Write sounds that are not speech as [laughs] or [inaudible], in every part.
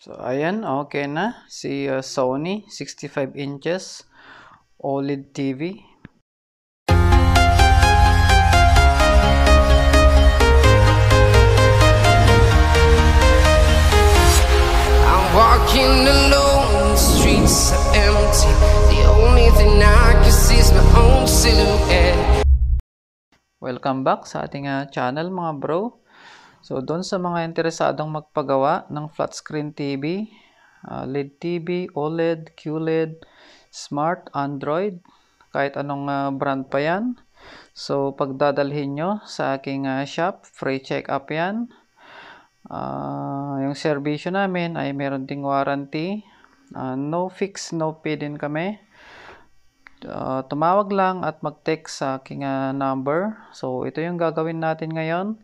So, ayan. Okay na. Si uh, Sony, 65 inches. OLED TV. I'm walking alone, the streets are empty. The only thing I can see is my own silhouette. Welcome back sa ating uh, channel mga bro. So, doon sa mga interesadong magpagawa ng flat screen TV, uh, ah, LED TV, OLED, QLED, Smart, Android, kahit anong uh, brand pa yan. So, pagdadalhin nyo sa aking uh, shop, free check-up yan. Uh, yung servisyo namin ay meron ding warranty. Uh, no fix, no pay din kami. Ah, tumawag lang at mag-text sa aking uh, number. So, ito yung gagawin natin ngayon.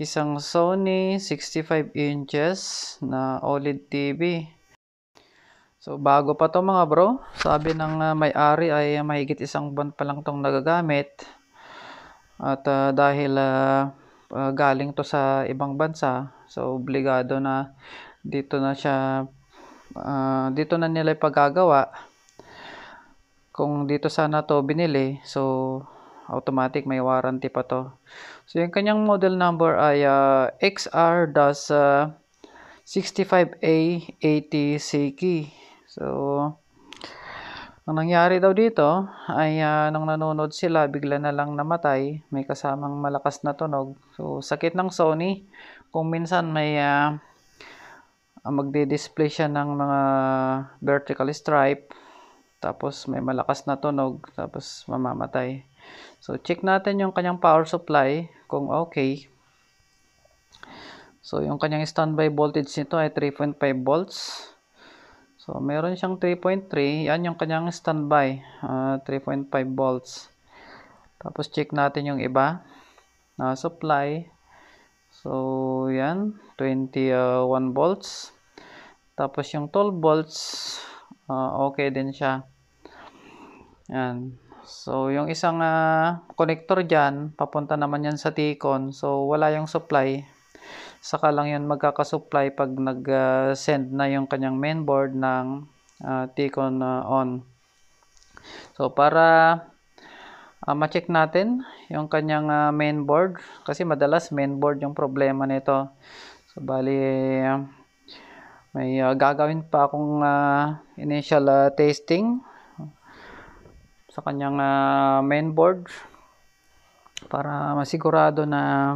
Isang Sony 65 inches na OLED TV. So, bago pa to mga bro. Sabi ng uh, may-ari ay uh, mahigit isang buwan pa lang tong nagagamit. At uh, dahil uh, uh, galing to sa ibang bansa, so obligado na dito na siya uh, dito na nila ipagagawa kung dito sana to binili, so automatic may warranty pa to. So yung kanyang model number ay uh, ah, XR-65A80CK. Ah, so ang nangyari daw dito ay uh, nung nanonood sila, bigla na lang namatay. May kasamang malakas na tunog. So sakit ng Sony kung minsan may uh, magde-display siya ng mga vertical stripe tapos may malakas na tunog, tapos mamamatay. So, check natin yung kanyang power supply kung okay. So, yung kanyang standby voltage nito ay 3.5 volts. So, meron siyang 3.3. Yan yung kanyang standby, uh, ah, 3.5 volts. Tapos, check natin yung iba na supply. So, yan, 21 volts. Tapos, yung 12 volts, uh, okay din siya. Yan. So, yung isang uh, connector dyan, papunta naman yan sa Tikon. So, wala yung supply. Saka lang yan magkakasupply pag nag-send ah, uh, na yung kanyang mainboard ng uh, ah, Tikon uh, on. So, para uh, ma-check natin yung kanyang uh, mainboard. Kasi madalas mainboard yung problema nito. So, bali... may uh, gagawin pa akong uh, initial uh, testing sa kanyang uh, main para masigurado na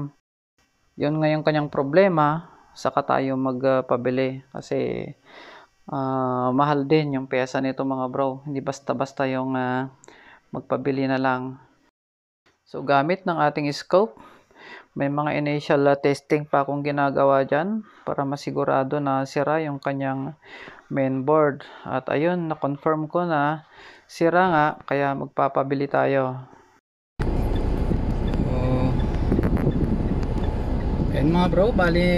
yun nga yung kanyang problema saka tayo magpabili uh, kasi uh, mahal din yung pyesa nito mga bro hindi basta-basta yung uh, magpabili na lang so gamit ng ating scope may mga initial uh, testing pa akong ginagawa dyan para masigurado na sira yung kanyang main board. At ayun, na-confirm ko na sira nga kaya magpapabili tayo. Ayun mga bro, bali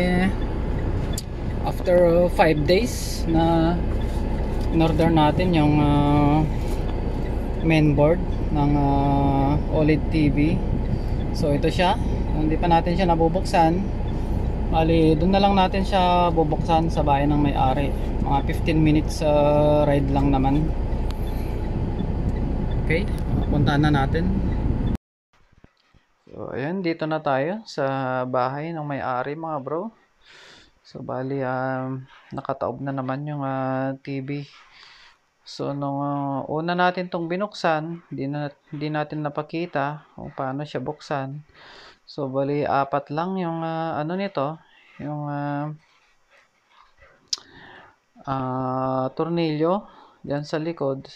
after 5 days na in-order natin yung uh, mainboard ng uh, OLED TV. So ito siya hindi pa natin siya nabubuksan bali doon na lang natin siya bubuksan sa bahay ng may-ari mga 15 minutes uh, ride lang naman okay puntaan na natin so ayan dito na tayo sa bahay ng may-ari mga bro so bali uh, nakataob na naman yung uh, TV So, nung uh, una natin tong binuksan, hindi na, di natin napakita kung paano siya buksan. So, bali, apat lang yung uh, ano nito, yung uh, uh, tornilyo dyan sa likod.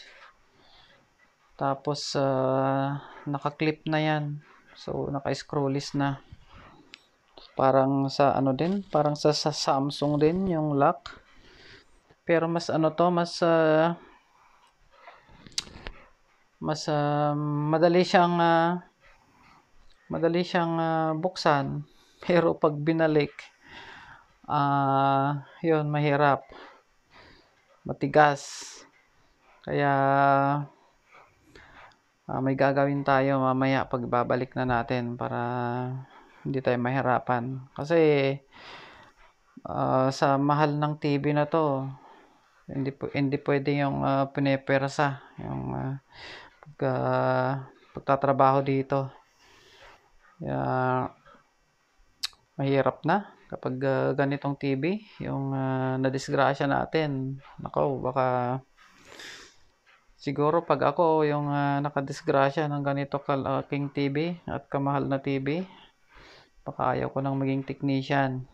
Tapos, uh, naka-clip na yan. So, naka-screwless na. Parang sa ano din, parang sa, sa Samsung din yung lock. Pero mas ano to, mas uh, mas uh, madali siyang uh, madali siyang uh, buksan [laughs] pero pag binalik uh, yun mahirap matigas kaya uh, may gagawin tayo mamaya pag babalik na natin para hindi tayo mahirapan kasi uh, sa mahal ng TV na to hindi po hindi pwede yung uh, pinepersa yung uh, pag, uh, pagtatrabaho dito kaya, mahirap na kapag uh, ganitong TV, yung uh, nadisgrasya natin. Nako, baka siguro pag ako yung uh, nakadisgrasya ng ganito kalaking TV at kamahal na TV, baka ayaw ko nang maging technician.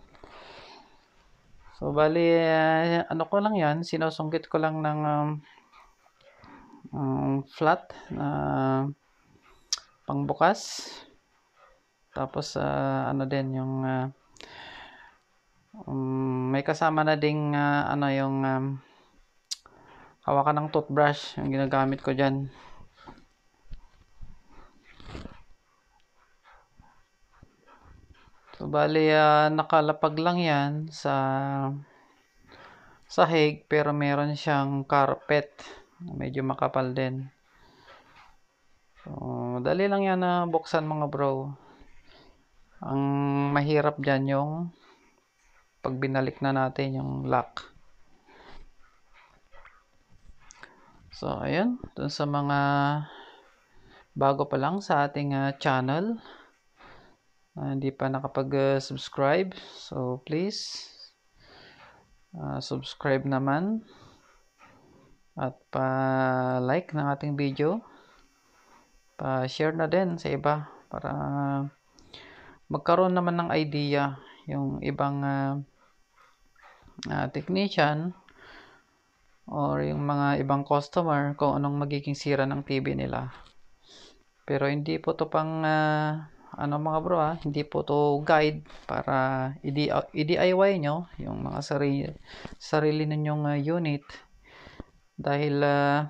So, bali, uh, ano ko lang yan, sinusungkit ko lang ng um, um, flat na uh, pangbukas. Tapos uh, ano din yung uh, um, may kasama na ding uh, ano yung um, hawakan ng toothbrush yung ginagamit ko diyan. So bali uh, nakalapag lang 'yan sa sahig pero meron siyang carpet medyo makapal din. So, dali lang yan na buksan mga bro. Ang mahirap dyan yung pagbinalik na natin yung lock. So, ayun. Dun sa mga bago pa lang sa ating uh, channel. Uh, hindi pa nakapag-subscribe. so, please uh, subscribe naman. At pa-like ng ating video. Pa-share na din sa iba para magkaroon naman ng idea yung ibang uh, uh, technician or yung mga ibang customer kung anong magiging sira ng TV nila. Pero hindi po to pang uh, ano mga bro ha, hindi po to guide para i-DIY nyo yung mga sarili, sarili ninyong uh, unit dahil uh,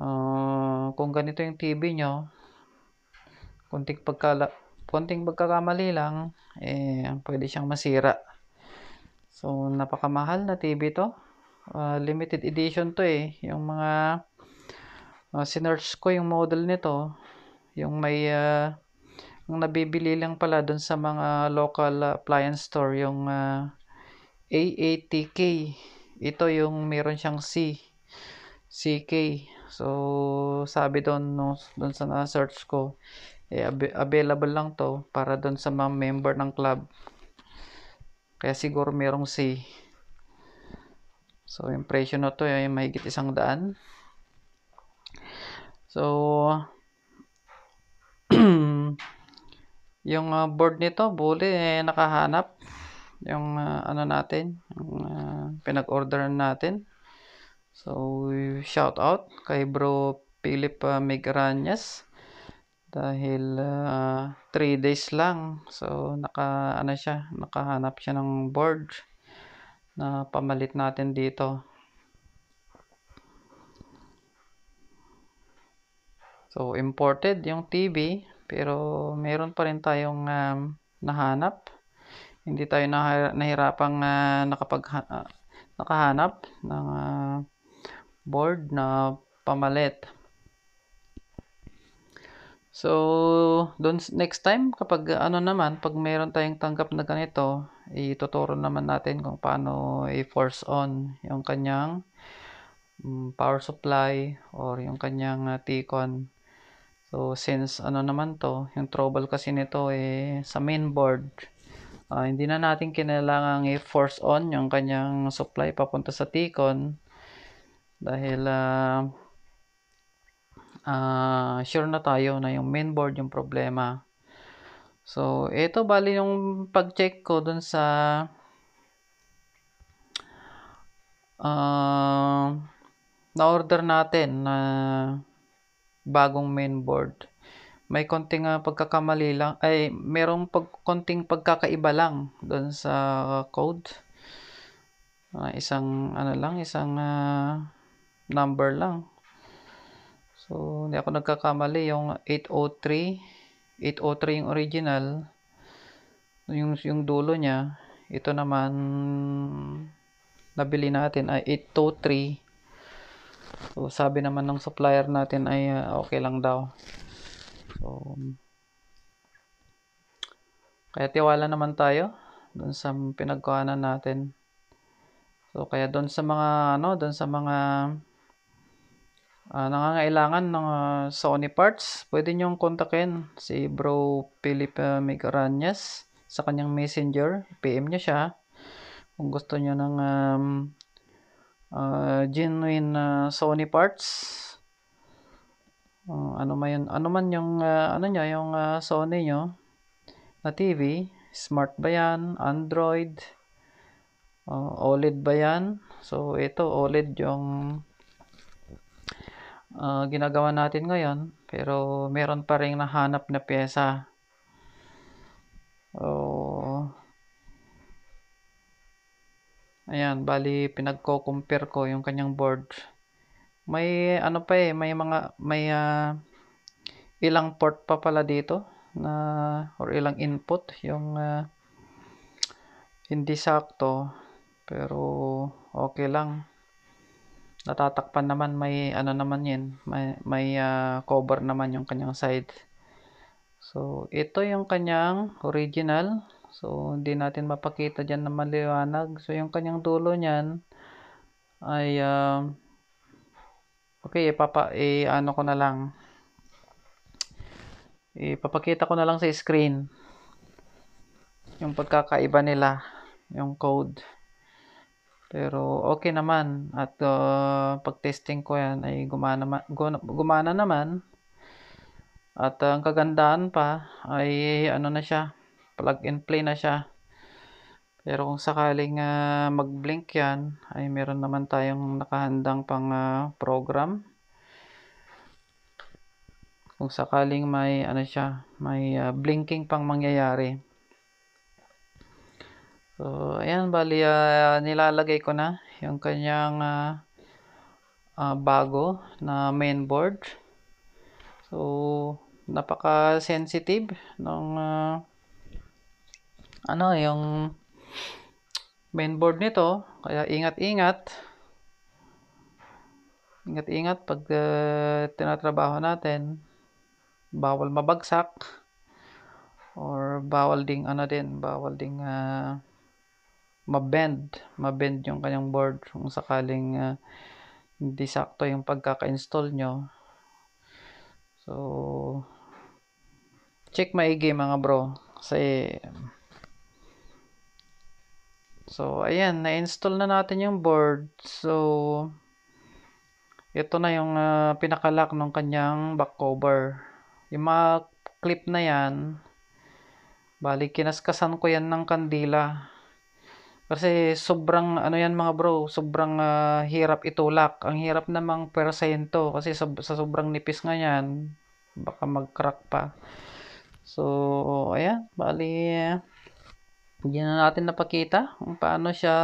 uh, kung ganito yung TV nyo kunting pagkala konting pagkakamali lang, eh, pwede siyang masira. So, napakamahal na TV to. Uh, limited edition to eh. Yung mga uh, sinerch ko yung model nito. Yung may uh, ang nabibili lang pala doon sa mga local appliance store yung uh, A80K. Ito yung meron siyang C. CK. So, sabi doon, no, doon sa na-search ko, eh, available lang to para doon sa mga member ng club. Kaya siguro merong C. So, yung presyo na to ay eh, mahigit isang daan. So, [clears throat] yung uh, board nito, buli, eh, nakahanap. Yung uh, ano natin, yung uh, ah, pinag order natin. So, shout out kay bro Philip uh, dahil 3 uh, days lang. So, naka ano siya, nakahanap siya ng board na pamalit natin dito. So, imported yung TV pero meron pa rin tayong um, nahanap. Hindi tayo nahirapang uh, nakapag uh, nakahanap ng uh, board na pamalit. So, don next time kapag ano naman, pag meron tayong tanggap na ganito, ituturo naman natin kung paano i-force on yung kanyang mm, power supply or yung kanyang uh, TCON. So, since ano naman to, yung trouble kasi nito eh sa main board. Uh, hindi na natin kailangan i-force on yung kanyang supply papunta sa TCON dahil uh, uh, sure na tayo na yung mainboard yung problema so ito bali yung pag-check ko dun sa uh, na-order natin na bagong mainboard may konting uh, pagkakamali lang ay merong pag konting pagkakaiba lang doon sa code uh, isang ano lang isang uh, number lang. So, hindi ako nagkakamali. Yung 803, 803 yung original. Yung, yung dulo niya, ito naman nabili natin ay 823. So, sabi naman ng supplier natin ay uh, okay lang daw. So, kaya tiwala naman tayo doon sa pinagkuhanan natin. So, kaya doon sa mga, ano, doon sa mga uh, nangangailangan ng uh, Sony parts, pwede nyong kontakin si Bro Philip uh, Migaranyas sa kanyang messenger. PM niya siya. Kung gusto niyo ng um, uh, genuine uh, Sony parts, uh, ano man yun, ano man yung uh, ano niya, yung uh, Sony nyo na TV, smart ba yan, Android, uh, OLED ba yan? So ito OLED yung uh, ginagawa natin ngayon pero meron pa rin nahanap na pyesa oh. ayan bali pinagko-compare ko yung kanyang board may ano pa eh may mga may uh, ilang port pa pala dito na or ilang input yung uh, hindi sakto pero okay lang natatakpan naman may ano naman yun may, may uh, cover naman yung kanyang side so ito yung kanyang original so hindi natin mapakita dyan na maliwanag so yung kanyang dulo nyan ay uh, okay ipapa i ano ko na lang ipapakita ko na lang sa screen yung pagkakaiba nila yung code pero okay naman at uh, pag-testing ko yan ay gumana, gumana naman. At uh, ang kagandahan pa ay ano na siya, plug and play na siya. Pero kung sakaling uh, mag-blink yan, ay meron naman tayong nakahandang pang uh, program. Kung sakaling may ano siya, may uh, blinking pang mangyayari. So, ayan, bali, uh, nilalagay ko na yung kanyang uh, uh, bago na mainboard. So, napaka-sensitive ng uh, ano, yung mainboard nito. Kaya ingat-ingat. Ingat-ingat pag uh, tinatrabaho natin. Bawal mabagsak or bawal ding ano din, bawal ding uh, mabend, mabend yung kanyang board kung sakaling uh, hindi sakto yung pagkaka-install nyo. So, check maigi mga bro. Kasi, so, ayan, na-install na natin yung board. So, ito na yung uh, ah, pinakalak ng kanyang back cover. Yung mga clip na yan, bali kinaskasan ko yan ng kandila kasi sobrang ano yan mga bro, sobrang uh, hirap itulak. Ang hirap namang persento kasi sa, sa sobrang nipis nga yan, baka mag-crack pa. So, ayan, bali uh, hindi na natin napakita kung paano siya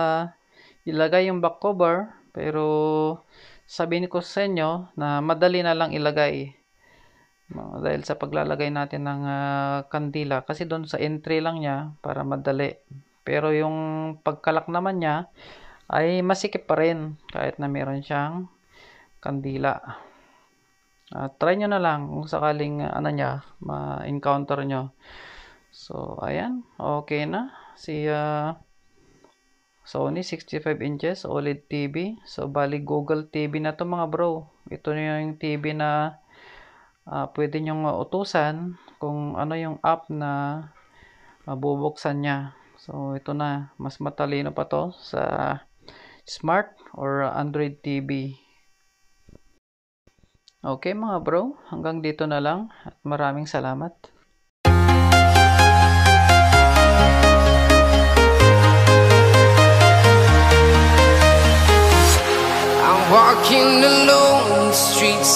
ilagay yung back cover. Pero sabihin ko sa inyo na madali na lang ilagay. Uh, dahil sa paglalagay natin ng uh, kandila kasi doon sa entry lang niya para madali pero yung pagkalak naman niya ay masikip pa rin kahit na meron siyang kandila. Uh, try nyo na lang kung sakaling ano niya, ma-encounter nyo. So, ayan. Okay na. Si uh, Sony 65 inches OLED TV. So, bali Google TV na to mga bro. Ito na yung TV na uh, pwede nyong utusan kung ano yung app na mabubuksan ah, niya. So ito na, mas matalino pa to sa smart or Android TV. Okay mga bro, hanggang dito na lang at maraming salamat. I'm walking alone the streets